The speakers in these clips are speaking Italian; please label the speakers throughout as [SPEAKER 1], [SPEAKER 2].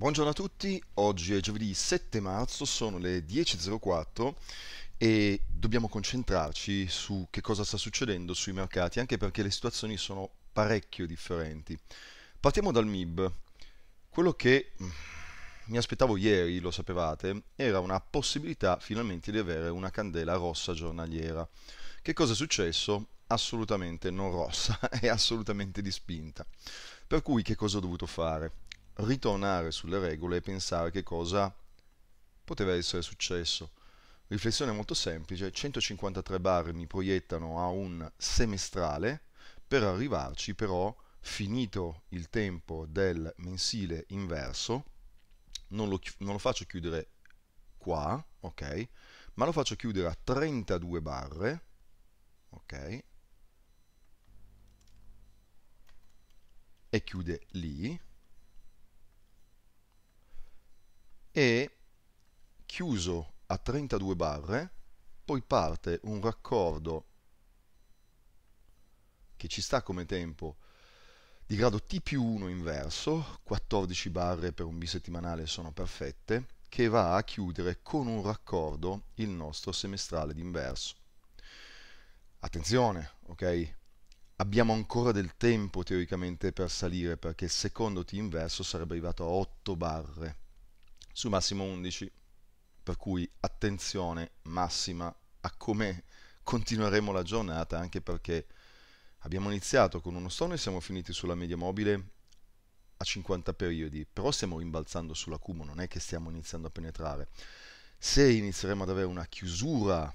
[SPEAKER 1] Buongiorno a tutti, oggi è giovedì 7 marzo, sono le 10.04 e dobbiamo concentrarci su che cosa sta succedendo sui mercati, anche perché le situazioni sono parecchio differenti. Partiamo dal MIB. Quello che mm, mi aspettavo ieri, lo sapevate, era una possibilità finalmente di avere una candela rossa giornaliera. Che cosa è successo? Assolutamente non rossa è assolutamente di spinta. Per cui che cosa ho dovuto fare? ritornare sulle regole e pensare che cosa poteva essere successo. Riflessione molto semplice, 153 barre mi proiettano a un semestrale per arrivarci però finito il tempo del mensile inverso, non lo, non lo faccio chiudere qua, ok, ma lo faccio chiudere a 32 barre, ok, e chiude lì, e chiuso a 32 barre poi parte un raccordo che ci sta come tempo di grado T più 1 inverso, 14 barre per un bisettimanale sono perfette, che va a chiudere con un raccordo il nostro semestrale d'inverso. Attenzione, ok? Abbiamo ancora del tempo teoricamente per salire perché il secondo T inverso sarebbe arrivato a 8 barre su massimo 11, per cui attenzione massima a come continueremo la giornata, anche perché abbiamo iniziato con uno storno e siamo finiti sulla media mobile a 50 periodi, però stiamo rimbalzando sull'accumulo, non è che stiamo iniziando a penetrare. Se inizieremo ad avere una chiusura,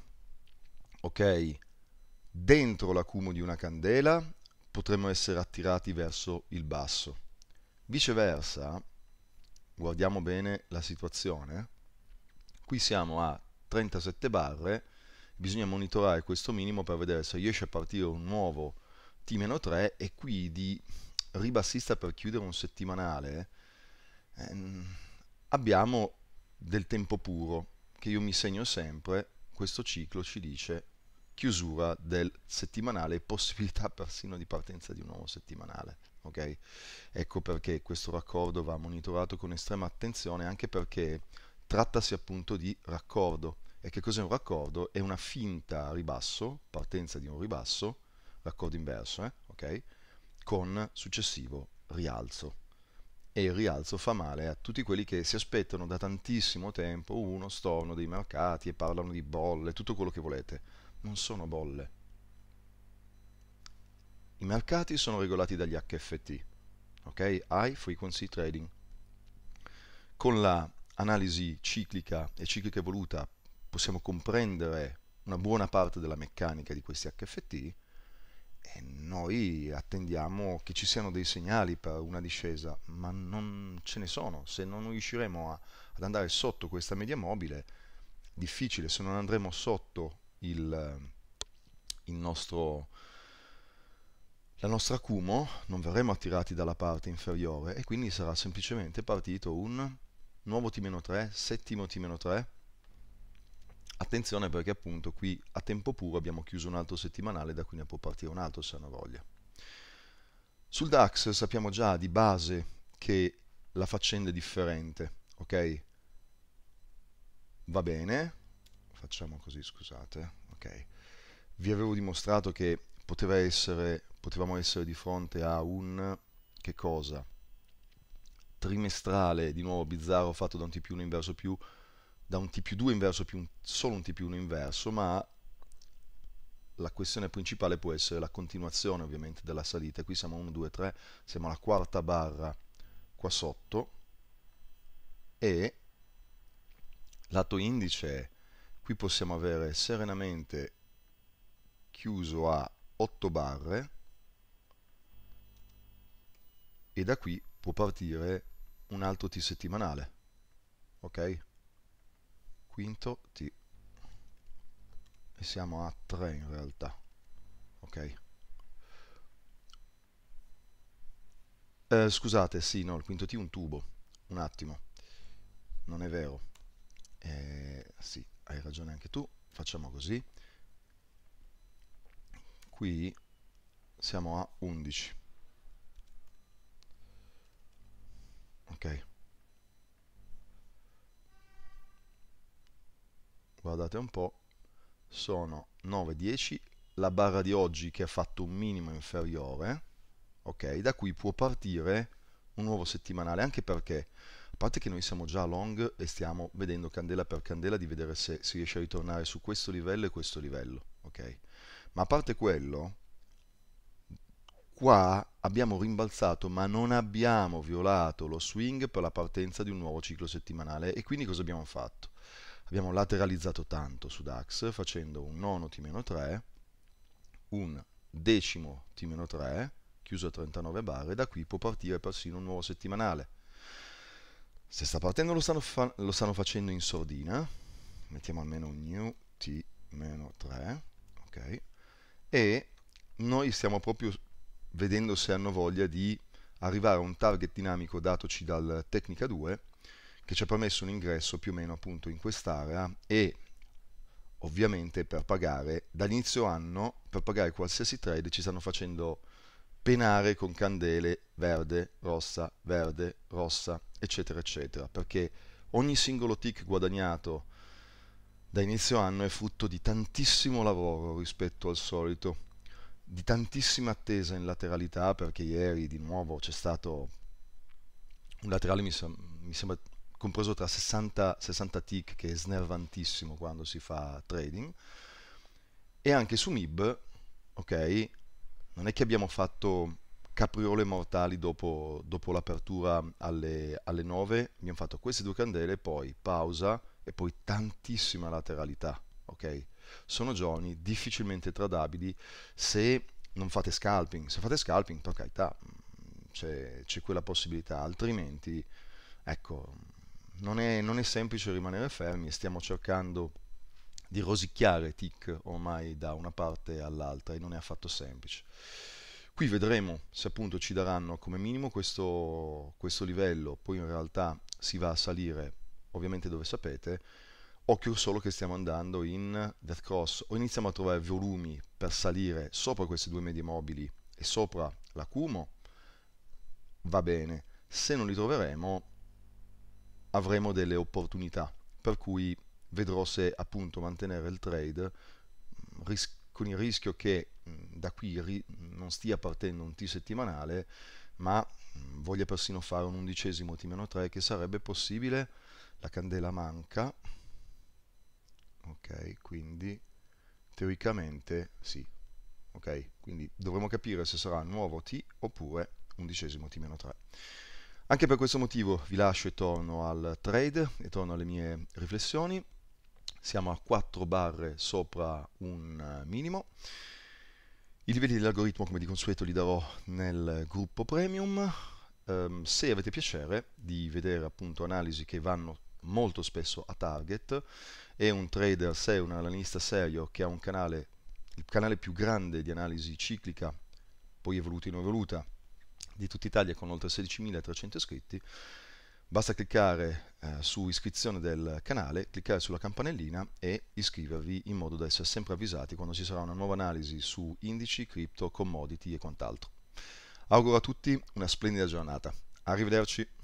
[SPEAKER 1] ok, dentro l'accumulo di una candela, potremmo essere attirati verso il basso. Viceversa, guardiamo bene la situazione, qui siamo a 37 barre, bisogna monitorare questo minimo per vedere se riesce a partire un nuovo T-3 e qui di ribassista per chiudere un settimanale ehm, abbiamo del tempo puro che io mi segno sempre, questo ciclo ci dice chiusura del settimanale e possibilità persino di partenza di un nuovo settimanale. Okay? Ecco perché questo raccordo va monitorato con estrema attenzione anche perché trattasi appunto di raccordo. E che cos'è un raccordo? È una finta ribasso, partenza di un ribasso, raccordo inverso, eh? okay? con successivo rialzo. E il rialzo fa male a tutti quelli che si aspettano da tantissimo tempo uno storno dei mercati e parlano di bolle, tutto quello che volete. Non sono bolle, i mercati sono regolati dagli HFT, ok? High Frequency Trading. Con la ciclica e ciclica evoluta possiamo comprendere una buona parte della meccanica di questi HFT e noi attendiamo che ci siano dei segnali per una discesa, ma non ce ne sono. Se non riusciremo a, ad andare sotto questa media mobile, difficile, se non andremo sotto il, il nostro la nostra Kumo non verremo attirati dalla parte inferiore e quindi sarà semplicemente partito un nuovo T-3, settimo T-3. Attenzione perché appunto qui a tempo puro abbiamo chiuso un altro settimanale, da cui ne può partire un altro se hanno voglia. Sul DAX sappiamo già di base che la faccenda è differente, ok? Va bene, facciamo così, scusate, ok? Vi avevo dimostrato che poteva essere, potevamo essere di fronte a un che cosa? trimestrale di nuovo bizzarro fatto da un T1 inverso più da un T2 inverso più un, solo un T1 più inverso ma la questione principale può essere la continuazione ovviamente della salita qui siamo a 1, 2, 3 siamo alla quarta barra qua sotto e lato indice qui possiamo avere serenamente chiuso a 8 barre e da qui può partire un altro T settimanale. Ok? Quinto T. E siamo a 3 in realtà. Ok? Eh, scusate, sì, no, il quinto T è un tubo. Un attimo. Non è vero. Eh, sì, hai ragione anche tu. Facciamo così qui siamo a 11 ok guardate un po' sono 9 10 la barra di oggi che ha fatto un minimo inferiore ok da qui può partire un nuovo settimanale anche perché a parte che noi siamo già long e stiamo vedendo candela per candela di vedere se si riesce a ritornare su questo livello e questo livello ok ma a parte quello, qua abbiamo rimbalzato ma non abbiamo violato lo swing per la partenza di un nuovo ciclo settimanale e quindi cosa abbiamo fatto? Abbiamo lateralizzato tanto su DAX facendo un nono T-3, un decimo T-3, chiuso a 39 bar e da qui può partire persino un nuovo settimanale. Se sta partendo lo stanno, fa lo stanno facendo in sordina, mettiamo almeno un new T-3, ok? e noi stiamo proprio vedendo se hanno voglia di arrivare a un target dinamico datoci dal Tecnica 2 che ci ha permesso un ingresso più o meno appunto in quest'area e ovviamente per pagare dall'inizio anno per pagare qualsiasi trade ci stanno facendo penare con candele verde, rossa, verde, rossa eccetera eccetera perché ogni singolo tick guadagnato da inizio anno è frutto di tantissimo lavoro rispetto al solito, di tantissima attesa in lateralità perché ieri di nuovo c'è stato un laterale mi, sem mi sembra compreso tra 60, 60 tick che è snervantissimo quando si fa trading e anche su MIB, ok, non è che abbiamo fatto capriole mortali dopo, dopo l'apertura alle, alle 9, abbiamo fatto queste due candele, poi pausa, e poi tantissima lateralità, ok? Sono giorni difficilmente tradabili se non fate scalping. Se fate scalping, per carità, mm, c'è, c'è quella possibilità, altrimenti, ecco, non è, non è semplice rimanere fermi e stiamo cercando di rosicchiare tick ormai da una parte all'altra e non è affatto semplice. Qui vedremo se appunto ci daranno come minimo questo, questo livello, poi in realtà si va a salire ovviamente dove sapete, occhio solo che stiamo andando in death cross o iniziamo a trovare volumi per salire sopra queste due medie mobili e sopra l'acumo va bene se non li troveremo avremo delle opportunità per cui vedrò se appunto mantenere il trade mm, con il rischio che mm, da qui non stia partendo un T settimanale ma mm, voglia persino fare un undicesimo T-3 che sarebbe possibile la candela manca, ok, quindi teoricamente sì, ok, quindi dovremo capire se sarà nuovo t oppure undicesimo t 3. Anche per questo motivo vi lascio e torno al trade e torno alle mie riflessioni. Siamo a 4 barre sopra un eh, minimo. I livelli dell'algoritmo, come di consueto, li darò nel gruppo premium. Um, se avete piacere di vedere appunto analisi che vanno molto spesso a target è un trader serio, un analista serio che ha un canale, il canale più grande di analisi ciclica, poi evoluta e non evoluta, di tutta Italia con oltre 16.300 iscritti. Basta cliccare eh, su iscrizione del canale, cliccare sulla campanellina e iscrivervi in modo da essere sempre avvisati quando ci sarà una nuova analisi su indici, cripto, commodity e quant'altro. Auguro a tutti una splendida giornata. Arrivederci.